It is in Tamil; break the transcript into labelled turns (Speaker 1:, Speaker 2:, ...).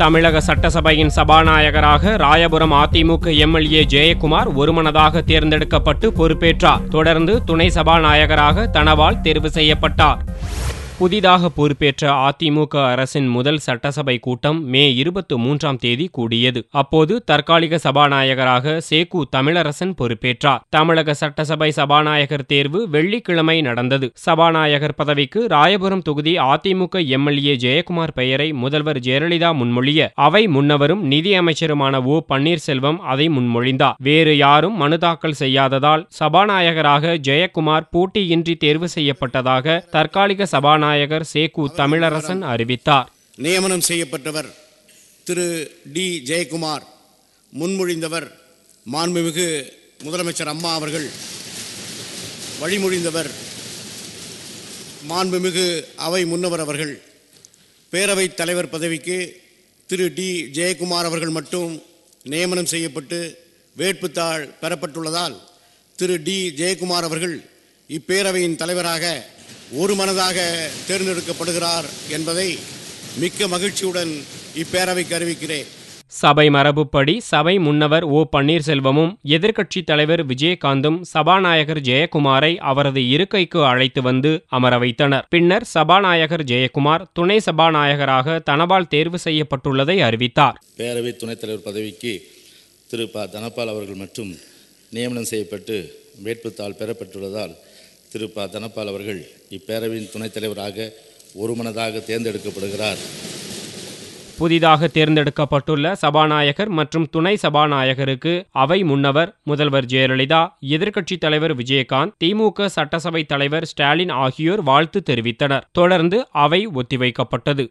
Speaker 1: தமிழக சட்டசபையின் சபாநாயகராக ராயபுரம் அதிமுக எம்எல்ஏ ஜெயக்குமார் ஒருமனதாக தேர்ந்தெடுக்கப்பட்டு பொறுப்பேற்றார் தொடர்ந்து துணை சபாநாயகராக தனவால் தேர்வு செய்யப்பட்டார் புதிதாக பொறுப்பேற்ற அதிமுக அரசின் முதல் சட்டசபை கூட்டம் மே இருபத்தி மூன்றாம் தேதி கூடியது அப்போது தற்காலிக சபாநாயகராக சேகு தமிழரசன் பொறுப்பேற்றார் தமிழக சட்டசபை சபாநாயகர் தேர்வு வெள்ளிக்கிழமை நடந்தது சபாநாயகர் பதவிக்கு ராயபுரம் தொகுதி அதிமுக எம்எல்ஏ ஜெயக்குமார் பெயரை முதல்வர் ஜெயலலிதா முன்மொழிய அவை முன்னவரும் நிதியமைச்சருமான ஓ பன்னீர்செல்வம் அதை முன்மொழிந்தார் வேறு யாரும் மனு தாக்கல் செய்யாததால் சபாநாயகராக ஜெயக்குமார் போட்டியின்றி தேர்வு செய்யப்பட்டதாக தற்காலிக சபாநாயகர் சபாநாயகர் சேகு தமிழரசன் அறிவித்தார்
Speaker 2: நியமனம் செய்யப்பட்டவர் திரு டி ஜெயக்குமார் முன்மொழிந்தவர் மாண்புமிகு முதலமைச்சர் அம்மா அவர்கள் வழிமொழிந்தவர் மாண்புமிகு அவை முன்னவர் அவர்கள் பேரவைத் தலைவர் பதவிக்கு திரு டி ஜெயக்குமார் அவர்கள் மட்டும் நியமனம் செய்யப்பட்டு வேட்புத்தாள் பெறப்பட்டுள்ளதால் திரு டி ஜெயக்குமார் அவர்கள் இப்பேரவையின் தலைவராக ஒரு மனதாக தேர்ந்தெடுக்கப்படுகிறார் என்பதை மிக்க மகிழ்ச்சியுடன் இப்பேரவைக்கு அறிவிக்கிறேன்
Speaker 1: சபை மரபுப்படி சபை முன்னவர் ஓ பன்னீர்செல்வமும் எதிர்க்கட்சித் தலைவர் விஜயகாந்தும் சபாநாயகர் ஜெயக்குமாரை அவரது இருக்கைக்கு அழைத்து வந்து அமர வைத்தனர் பின்னர் சபாநாயகர் ஜெயக்குமார் துணை சபாநாயகராக தனபால் தேர்வு செய்யப்பட்டுள்ளதை அறிவித்தார்
Speaker 3: பேரவை துணைத் தலைவர் பதவிக்கு திரு ப தனபால் அவர்கள் மற்றும் நியமனம் செய்யப்பட்டு வேட்புத்தாள் பெறப்பட்டுள்ளதால் திரு ப தனப்பால் அவர்கள் இப்பேரவையின் துணைத் தலைவராக ஒருமனதாக தேர்ந்தெடுக்கப்படுகிறார்
Speaker 1: புதிதாக தேர்ந்தெடுக்கப்பட்டுள்ள சபாநாயகர் மற்றும் துணை சபாநாயகருக்கு அவை முன்னவர் முதல்வர் ஜெயலலிதா எதிர்க்கட்சித் தலைவர் விஜயகாந்த் திமுக சட்டசபை தலைவர் ஸ்டாலின் ஆகியோர் வாழ்த்து தெரிவித்தனர் தொடர்ந்து அவை ஒத்திவைக்கப்பட்டது